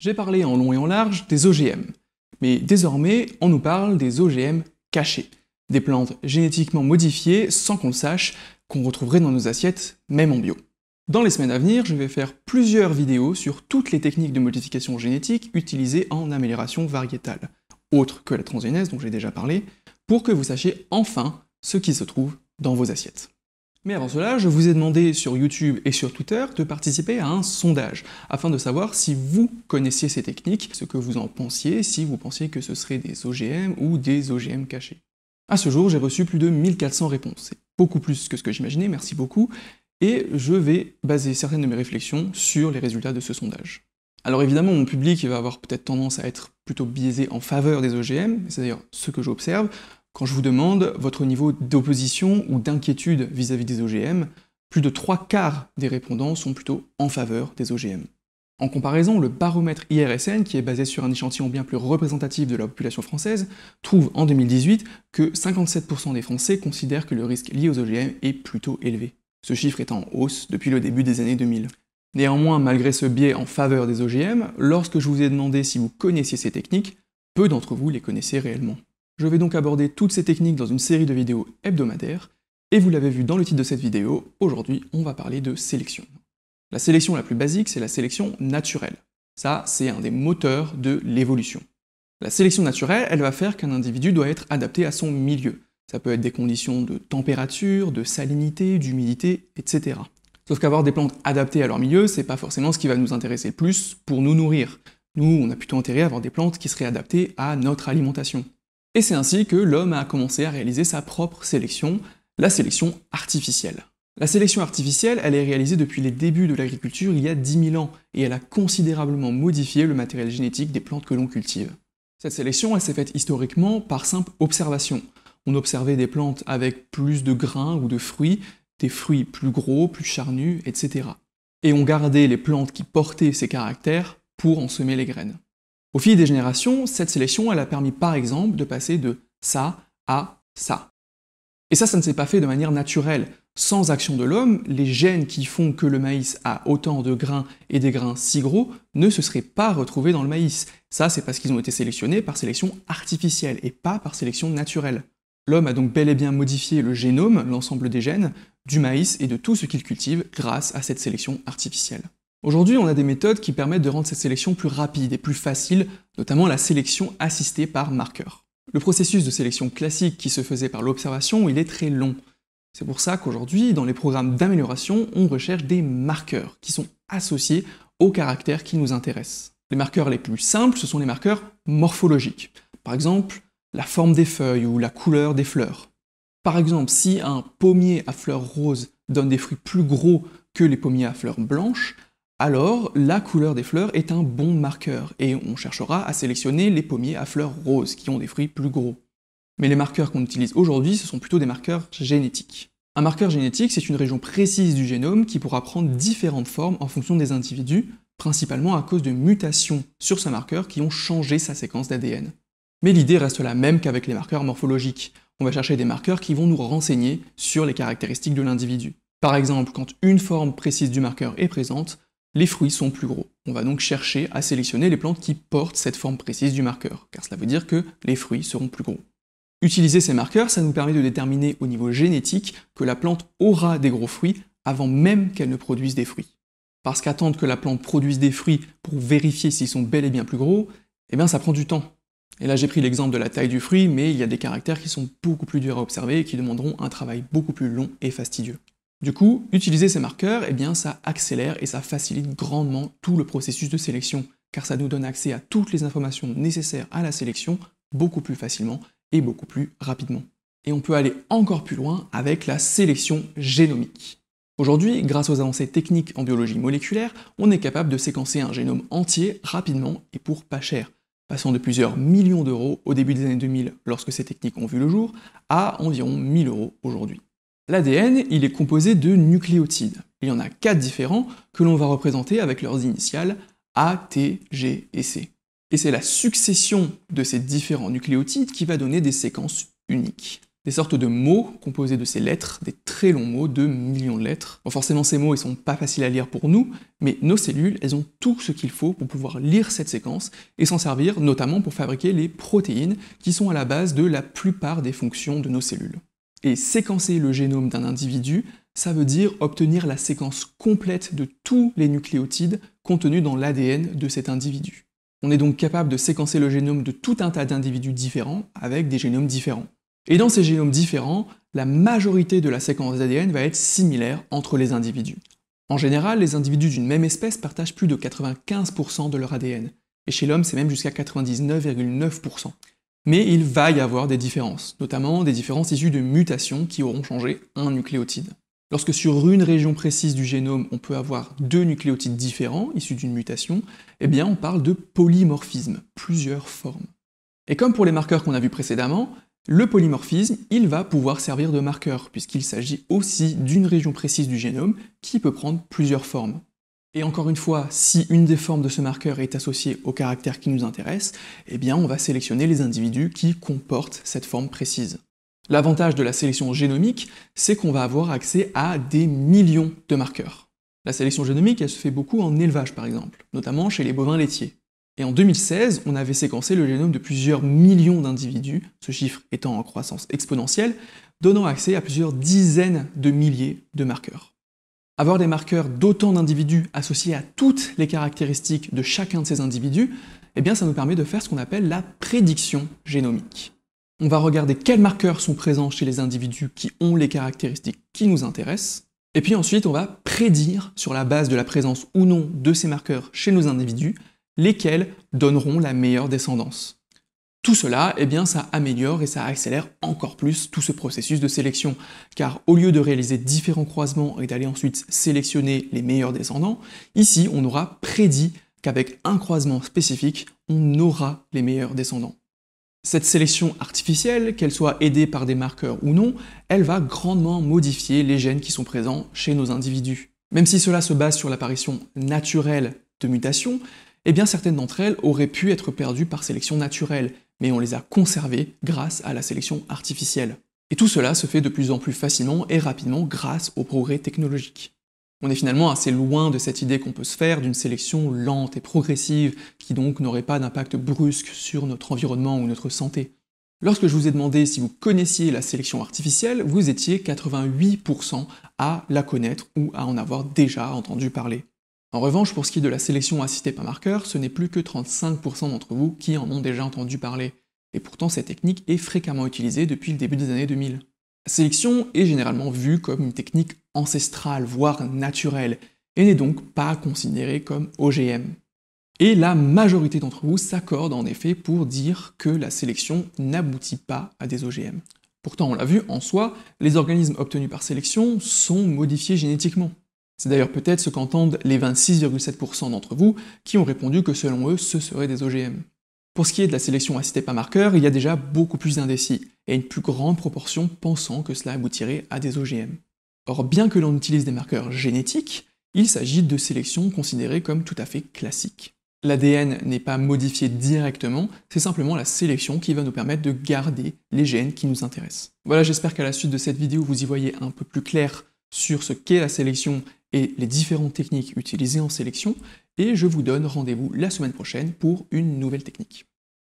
J'ai parlé en long et en large des OGM, mais désormais on nous parle des OGM cachés, des plantes génétiquement modifiées sans qu'on le sache, qu'on retrouverait dans nos assiettes, même en bio. Dans les semaines à venir, je vais faire plusieurs vidéos sur toutes les techniques de modification génétique utilisées en amélioration variétale, autres que la transgénèse dont j'ai déjà parlé, pour que vous sachiez enfin ce qui se trouve dans vos assiettes. Mais avant cela, je vous ai demandé sur YouTube et sur Twitter de participer à un sondage, afin de savoir si vous connaissiez ces techniques, ce que vous en pensiez, si vous pensiez que ce serait des OGM ou des OGM cachés. À ce jour, j'ai reçu plus de 1400 réponses, c'est beaucoup plus que ce que j'imaginais, merci beaucoup, et je vais baser certaines de mes réflexions sur les résultats de ce sondage. Alors évidemment, mon public va avoir peut-être tendance à être plutôt biaisé en faveur des OGM, c'est d'ailleurs ce que j'observe, quand je vous demande votre niveau d'opposition ou d'inquiétude vis-à-vis des OGM, plus de trois quarts des répondants sont plutôt en faveur des OGM. En comparaison, le baromètre IRSN, qui est basé sur un échantillon bien plus représentatif de la population française, trouve en 2018 que 57% des Français considèrent que le risque lié aux OGM est plutôt élevé. Ce chiffre est en hausse depuis le début des années 2000. Néanmoins, malgré ce biais en faveur des OGM, lorsque je vous ai demandé si vous connaissiez ces techniques, peu d'entre vous les connaissaient réellement. Je vais donc aborder toutes ces techniques dans une série de vidéos hebdomadaires, et vous l'avez vu dans le titre de cette vidéo, aujourd'hui on va parler de sélection. La sélection la plus basique, c'est la sélection naturelle. Ça, c'est un des moteurs de l'évolution. La sélection naturelle, elle va faire qu'un individu doit être adapté à son milieu. Ça peut être des conditions de température, de salinité, d'humidité, etc. Sauf qu'avoir des plantes adaptées à leur milieu, c'est pas forcément ce qui va nous intéresser le plus pour nous nourrir. Nous, on a plutôt intérêt à avoir des plantes qui seraient adaptées à notre alimentation. Et c'est ainsi que l'homme a commencé à réaliser sa propre sélection, la sélection artificielle. La sélection artificielle, elle est réalisée depuis les débuts de l'agriculture il y a 10 000 ans, et elle a considérablement modifié le matériel génétique des plantes que l'on cultive. Cette sélection, elle s'est faite historiquement par simple observation. On observait des plantes avec plus de grains ou de fruits, des fruits plus gros, plus charnus, etc. Et on gardait les plantes qui portaient ces caractères pour en semer les graines. Au fil des générations, cette sélection, elle a permis par exemple de passer de ça à ça. Et ça, ça ne s'est pas fait de manière naturelle. Sans action de l'homme, les gènes qui font que le maïs a autant de grains et des grains si gros ne se seraient pas retrouvés dans le maïs. Ça, c'est parce qu'ils ont été sélectionnés par sélection artificielle et pas par sélection naturelle. L'homme a donc bel et bien modifié le génome, l'ensemble des gènes, du maïs et de tout ce qu'il cultive grâce à cette sélection artificielle. Aujourd'hui, on a des méthodes qui permettent de rendre cette sélection plus rapide et plus facile, notamment la sélection assistée par marqueur. Le processus de sélection classique qui se faisait par l'observation, il est très long. C'est pour ça qu'aujourd'hui, dans les programmes d'amélioration, on recherche des marqueurs qui sont associés aux caractères qui nous intéressent. Les marqueurs les plus simples, ce sont les marqueurs morphologiques. Par exemple, la forme des feuilles ou la couleur des fleurs. Par exemple, si un pommier à fleurs roses donne des fruits plus gros que les pommiers à fleurs blanches, alors la couleur des fleurs est un bon marqueur et on cherchera à sélectionner les pommiers à fleurs roses qui ont des fruits plus gros. Mais les marqueurs qu'on utilise aujourd'hui, ce sont plutôt des marqueurs génétiques. Un marqueur génétique, c'est une région précise du génome qui pourra prendre différentes formes en fonction des individus, principalement à cause de mutations sur ce marqueur qui ont changé sa séquence d'ADN. Mais l'idée reste la même qu'avec les marqueurs morphologiques. On va chercher des marqueurs qui vont nous renseigner sur les caractéristiques de l'individu. Par exemple, quand une forme précise du marqueur est présente, les fruits sont plus gros. On va donc chercher à sélectionner les plantes qui portent cette forme précise du marqueur, car cela veut dire que les fruits seront plus gros. Utiliser ces marqueurs, ça nous permet de déterminer au niveau génétique que la plante aura des gros fruits avant même qu'elle ne produise des fruits. Parce qu'attendre que la plante produise des fruits pour vérifier s'ils sont bel et bien plus gros, eh bien ça prend du temps. Et là j'ai pris l'exemple de la taille du fruit, mais il y a des caractères qui sont beaucoup plus durs à observer et qui demanderont un travail beaucoup plus long et fastidieux. Du coup, utiliser ces marqueurs, eh bien, ça accélère et ça facilite grandement tout le processus de sélection, car ça nous donne accès à toutes les informations nécessaires à la sélection beaucoup plus facilement et beaucoup plus rapidement. Et on peut aller encore plus loin avec la sélection génomique. Aujourd'hui, grâce aux avancées techniques en biologie moléculaire, on est capable de séquencer un génome entier rapidement et pour pas cher, passant de plusieurs millions d'euros au début des années 2000 lorsque ces techniques ont vu le jour, à environ 1000 euros aujourd'hui. L'ADN, il est composé de nucléotides. Il y en a quatre différents que l'on va représenter avec leurs initiales A, T, G et C. Et c'est la succession de ces différents nucléotides qui va donner des séquences uniques. Des sortes de mots composés de ces lettres, des très longs mots de millions de lettres. forcément, ces mots, ils sont pas faciles à lire pour nous, mais nos cellules, elles ont tout ce qu'il faut pour pouvoir lire cette séquence et s'en servir notamment pour fabriquer les protéines qui sont à la base de la plupart des fonctions de nos cellules. Et séquencer le génome d'un individu, ça veut dire obtenir la séquence complète de tous les nucléotides contenus dans l'ADN de cet individu. On est donc capable de séquencer le génome de tout un tas d'individus différents avec des génomes différents. Et dans ces génomes différents, la majorité de la séquence d'ADN va être similaire entre les individus. En général, les individus d'une même espèce partagent plus de 95% de leur ADN, et chez l'homme c'est même jusqu'à 99,9%. Mais il va y avoir des différences, notamment des différences issues de mutations qui auront changé un nucléotide. Lorsque sur une région précise du génome, on peut avoir deux nucléotides différents issus d'une mutation, eh bien on parle de polymorphisme, plusieurs formes. Et comme pour les marqueurs qu'on a vus précédemment, le polymorphisme, il va pouvoir servir de marqueur, puisqu'il s'agit aussi d'une région précise du génome qui peut prendre plusieurs formes. Et encore une fois, si une des formes de ce marqueur est associée au caractère qui nous intéresse, eh bien on va sélectionner les individus qui comportent cette forme précise. L'avantage de la sélection génomique, c'est qu'on va avoir accès à des millions de marqueurs. La sélection génomique, elle se fait beaucoup en élevage par exemple, notamment chez les bovins laitiers. Et en 2016, on avait séquencé le génome de plusieurs millions d'individus, ce chiffre étant en croissance exponentielle, donnant accès à plusieurs dizaines de milliers de marqueurs. Avoir des marqueurs d'autant d'individus associés à toutes les caractéristiques de chacun de ces individus, eh bien ça nous permet de faire ce qu'on appelle la prédiction génomique. On va regarder quels marqueurs sont présents chez les individus qui ont les caractéristiques qui nous intéressent, et puis ensuite on va prédire, sur la base de la présence ou non de ces marqueurs chez nos individus, lesquels donneront la meilleure descendance. Tout cela, eh bien, ça améliore et ça accélère encore plus tout ce processus de sélection, car au lieu de réaliser différents croisements et d'aller ensuite sélectionner les meilleurs descendants, ici on aura prédit qu'avec un croisement spécifique, on aura les meilleurs descendants. Cette sélection artificielle, qu'elle soit aidée par des marqueurs ou non, elle va grandement modifier les gènes qui sont présents chez nos individus. Même si cela se base sur l'apparition naturelle de mutations, eh bien certaines d'entre elles auraient pu être perdues par sélection naturelle, mais on les a conservés grâce à la sélection artificielle. Et tout cela se fait de plus en plus facilement et rapidement grâce aux progrès technologiques. On est finalement assez loin de cette idée qu'on peut se faire d'une sélection lente et progressive qui donc n'aurait pas d'impact brusque sur notre environnement ou notre santé. Lorsque je vous ai demandé si vous connaissiez la sélection artificielle, vous étiez 88% à la connaître ou à en avoir déjà entendu parler. En revanche, pour ce qui est de la sélection assistée par marqueur, ce n'est plus que 35% d'entre vous qui en ont déjà entendu parler, et pourtant cette technique est fréquemment utilisée depuis le début des années 2000. La sélection est généralement vue comme une technique ancestrale, voire naturelle, et n'est donc pas considérée comme OGM. Et la majorité d'entre vous s'accordent en effet pour dire que la sélection n'aboutit pas à des OGM. Pourtant, on l'a vu, en soi, les organismes obtenus par sélection sont modifiés génétiquement. C'est d'ailleurs peut-être ce qu'entendent les 26,7% d'entre vous qui ont répondu que selon eux, ce serait des OGM. Pour ce qui est de la sélection assistée par marqueur, il y a déjà beaucoup plus d'indécis, et une plus grande proportion pensant que cela aboutirait à des OGM. Or, bien que l'on utilise des marqueurs génétiques, il s'agit de sélections considérées comme tout à fait classiques. L'ADN n'est pas modifié directement, c'est simplement la sélection qui va nous permettre de garder les gènes qui nous intéressent. Voilà, j'espère qu'à la suite de cette vidéo, vous y voyez un peu plus clair sur ce qu'est la sélection et les différentes techniques utilisées en sélection, et je vous donne rendez-vous la semaine prochaine pour une nouvelle technique.